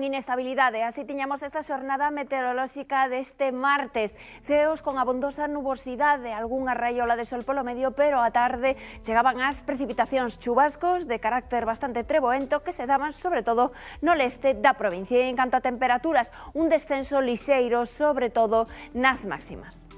con ¿eh? Así teníamos esta jornada meteorológica de este martes. Ceos con abondosa de algún raiola de sol polo medio, pero a tarde llegaban las precipitaciones chubascos de carácter bastante treboento que se daban sobre todo no de da provincia. Y e en cuanto a temperaturas, un descenso lixeiro, sobre todo nas máximas.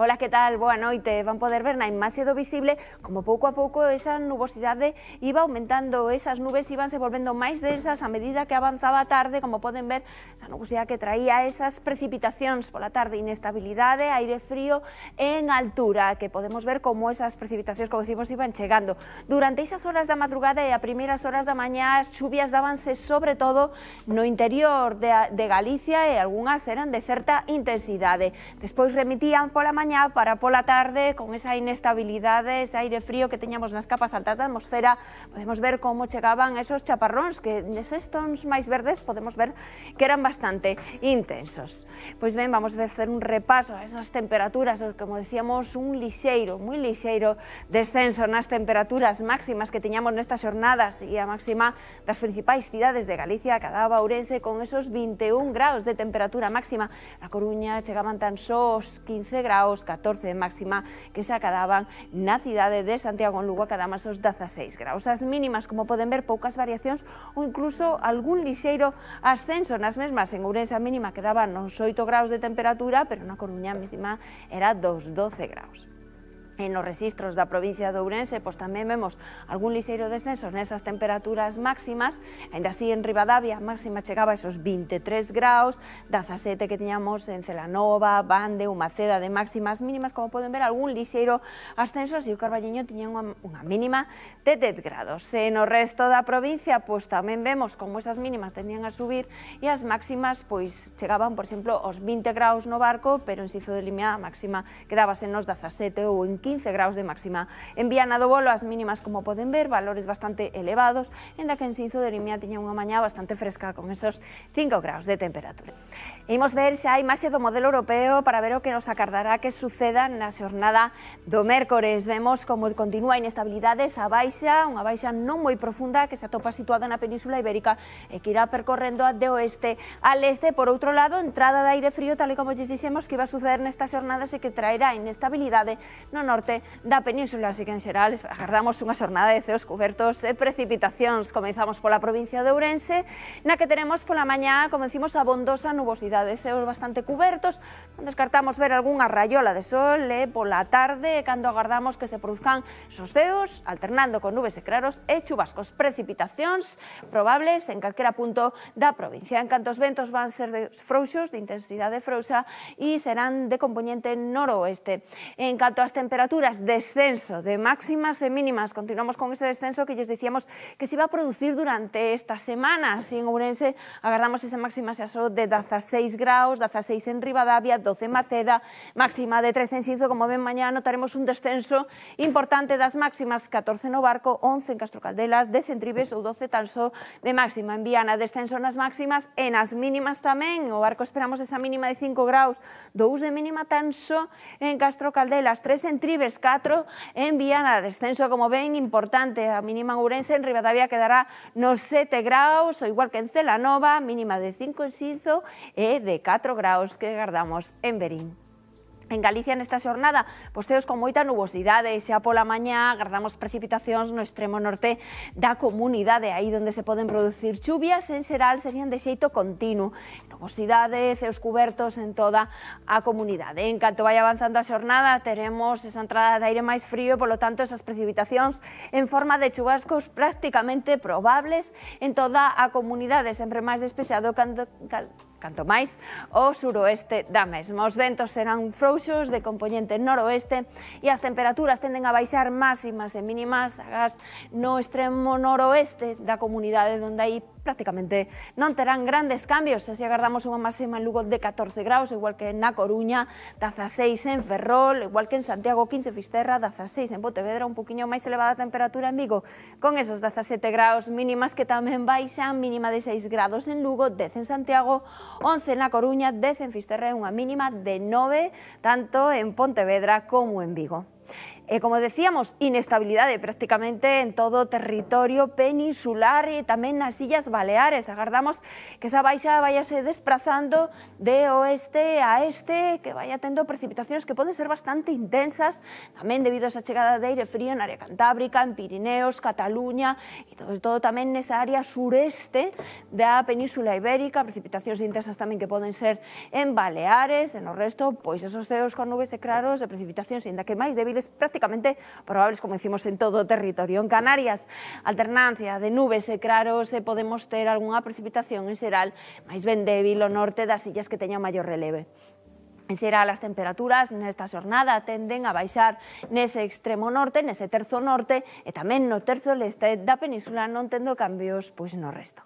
Hola, ¿qué tal? Buenas noches. Van a poder ver na imaxe sido visible como poco a poco esa nubosidad iba aumentando, esas nubes ibanse volviendo más densas a medida que avanzaba tarde, como pueden ver, esa nubosidad que traía esas precipitaciones por la tarde, inestabilidad de aire frío en altura, que podemos ver cómo esas precipitaciones, como decimos, iban llegando. Durante esas horas de madrugada y a primeras horas de mañana, lluvias chuvias dábanse sobre todo no interior de, Galicia y algunas eran de cierta intensidad. Después remitían por la mañana para por la tarde, con esa inestabilidad, ese aire frío que en las capas altas da atmósfera, podemos ver cómo llegaban esos chaparróns, que neses estos máis verdes podemos ver que eran bastante intensos. Pues ben, vamos a hacer un repaso a esas temperaturas, como decíamos, un lixeiro, muy lixeiro descenso las temperaturas máximas que en estas jornadas, y a máxima las principales ciudades de Galicia, cada Ourense, con esos 21 grados de temperatura máxima. La Coruña llegaban tan só 15 grados, graus, 14 de máxima que se acababan na cidade de Santiago en Lugo cada acadamos os 16 graus. As mínimas, como poden ver, poucas variacións ou incluso algún lixeiro ascenso nas mesmas. En Ourense a mínima quedaba nos 8 graus de temperatura, pero na Coruña a mínima era dos 12 graus. en los registros la provincia de Ourense, ...pues tamén vemos algún liseiro descenso esas temperaturas máximas, ainda así en Rivadavia máxima llegaba a esos 23 graus, 17 que teníamos en Celanova, Bande, Umaceda de máximas mínimas, como pueden ver algún liseiro ascenso, ...si e o Carballiño tiña unha, mínima de 10 grados. ...en el resto la provincia, ...pues también vemos como esas mínimas tendían a subir ...y e las máximas pues llegaban por exemplo, los 20 grados no barco, pero en Sifo de Limia a máxima quedábase nos 17 o en 15 15 graus de máxima. En Viana do Bolo as mínimas, como pueden ver, valores bastante elevados, en la que en Sinzo de Limia tiña unha mañana bastante fresca con esos 5 grados de temperatura. Imos ver hay más máis e do modelo europeo para ver o que nos acardará que suceda la jornada do mércores. Vemos como continúa a esa baixa, una baixa no muy profunda que se atopa situada en la Península Ibérica e que irá percorrendo de oeste al este. Por otro lado, entrada de aire frío, tal y e como ya dijimos que iba a suceder en estas jornadas y que traerá inestabilidade no norte da península, así que en xeral agardamos unha xornada de ceos cobertos e precipitacións. Comenzamos pola provincia de Ourense, na que teremos pola mañá, como decimos, abondosa nubosidade, ceos bastante cubertos, non descartamos ver algunha rayola de sol e eh, pola tarde, cando agardamos que se produzcan esos ceos, alternando con nubes e claros e chubascos, precipitacións probables en calquera punto da provincia. En cantos ventos van ser de frouxos, de intensidade frouxa, e serán de componente noroeste. En canto ás temperaturas, temperaturas, descenso de máximas e mínimas. Continuamos con ese descenso que lles dicíamos que se iba a producir durante esta semana. Así en Ourense agardamos esa máxima xa só de 16 graus, 16 en Rivadavia, 12 en Maceda, máxima de 13 en Sinzo. Como ven, mañá notaremos un descenso importante das máximas, 14 no Barco, 11 en Castro Caldelas, 10 en Tribes ou 12 tan só de máxima. En Viana, descenso nas máximas e nas mínimas tamén. O Barco esperamos esa mínima de 5 graus, 2 de mínima tan só en Castro Caldelas, 3 en Tribes, Vives 4 en Viana. Descenso, como ven, importante. A mínima en Ourense, en Ribadavia quedará nos 7 graus, o igual que en Celanova, mínima de 5 en Sinzo e de 4 graus que gardamos en Berín. En Galicia nesta xornada, posteos con moita nubosidade, xa pola mañá agardamos precipitacións no extremo norte da comunidade, aí onde se poden producir chuvias, en xeral serían de xeito continuo. Nubosidade, ceos cubertos en toda a comunidade. En canto vai avanzando a xornada, teremos esa entrada de aire máis frío, e, polo tanto, esas precipitacións en forma de chubascos prácticamente probables en toda a comunidade, sempre máis despexado cando canto máis, o suroeste da mesma. Os ventos serán frouxos de componente noroeste e as temperaturas tenden a baixar máximas e mínimas agás no extremo noroeste da comunidade donde hai prácticamente non terán grandes cambios, así agardamos unha máxima en Lugo de 14 graus, igual que na Coruña, 16 en Ferrol, igual que en Santiago, 15 Fisterra, 16 en Pontevedra, un poquinho máis elevada a temperatura en Vigo, con esos 17 graus mínimas que tamén baixan, mínima de 6 grados en Lugo, 10 en Santiago, 11 na Coruña, 10 en Fisterra e unha mínima de 9, tanto en Pontevedra como en Vigo. Eh, como decíamos, inestabilidade prácticamente en todo o territorio peninsular e tamén nas Illas Baleares. Agardamos que esa baixa vayase desplazando de oeste a este, que vaya tendo precipitacións que poden ser bastante intensas, tamén debido a esa chegada de aire frío en área Cantábrica, en Pirineos, Cataluña, e todo, todo tamén nesa área sureste da Península Ibérica, precipitacións intensas tamén que poden ser en Baleares, en o resto, pois esos ceos con nubes e claros de precipitacións, ainda que máis débiles prácticamente prácticamente probables como decimos, en todo o territorio. En Canarias, alternancia de nubes e claros e podemos ter algunha precipitación en xeral, máis ben débil o norte das illas que teñan maior releve será as temperaturas nesta xornada tenden a baixar nese extremo norte, nese terzo norte e tamén no terzo leste da península non tendo cambios pois no resto.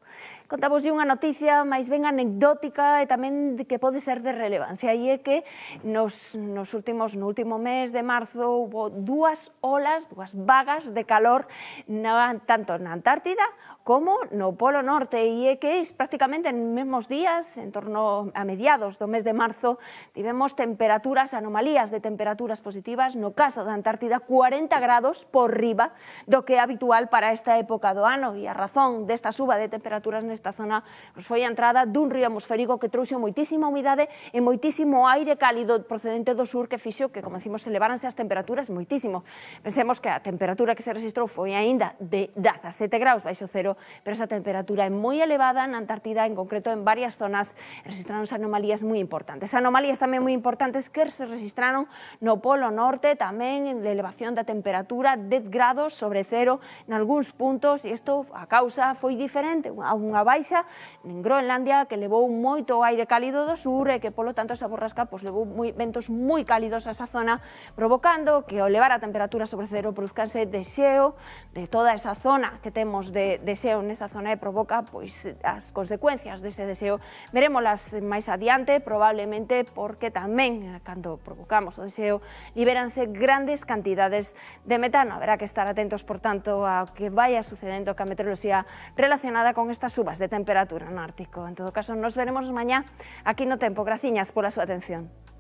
Contamos unha noticia máis ben anecdótica e tamén que pode ser de relevancia e é que nos, nos últimos, no último mes de marzo hubo dúas olas, dúas vagas de calor na, tanto na Antártida como no Polo Norte e é que prácticamente en mesmos días, en torno a mediados do mes de marzo, tivemos temperaturas, anomalías de temperaturas positivas, no caso da Antártida, 40 grados por riba do que é habitual para esta época do ano e a razón desta suba de temperaturas nesta zona pues, foi a entrada dun río atmosférico que trouxe moitísima humidade e moitísimo aire cálido procedente do sur que fixo que, como decimos, elevaranse as temperaturas moitísimo. Pensemos que a temperatura que se registrou foi aínda de 17 graus baixo cero pero esa temperatura é moi elevada na Antártida, en concreto en varias zonas registraron anomalías moi importantes. Anomalías tamén moi importantes que se registraron no Polo Norte, tamén de elevación da temperatura 10 grados sobre cero en algúns puntos, e isto a causa foi diferente, a unha baixa en Groenlandia que levou moito aire cálido do sur e que polo tanto esa borrasca pois, levou moi, ventos moi cálidos a esa zona, provocando que ao levar a temperatura sobre cero produzcanse de xeo de toda esa zona que temos de, de deseo nesta zona e provoca pois as consecuencias dese deseo. Verémolas máis adiante, probablemente porque tamén eh, cando provocamos o deseo liberanse grandes cantidades de metano. Haberá que estar atentos, por tanto, ao que vaya sucedendo ca meteoroloxía relacionada con estas subas de temperatura no Ártico. En todo caso, nos veremos mañá aquí no tempo. Graciñas pola súa atención.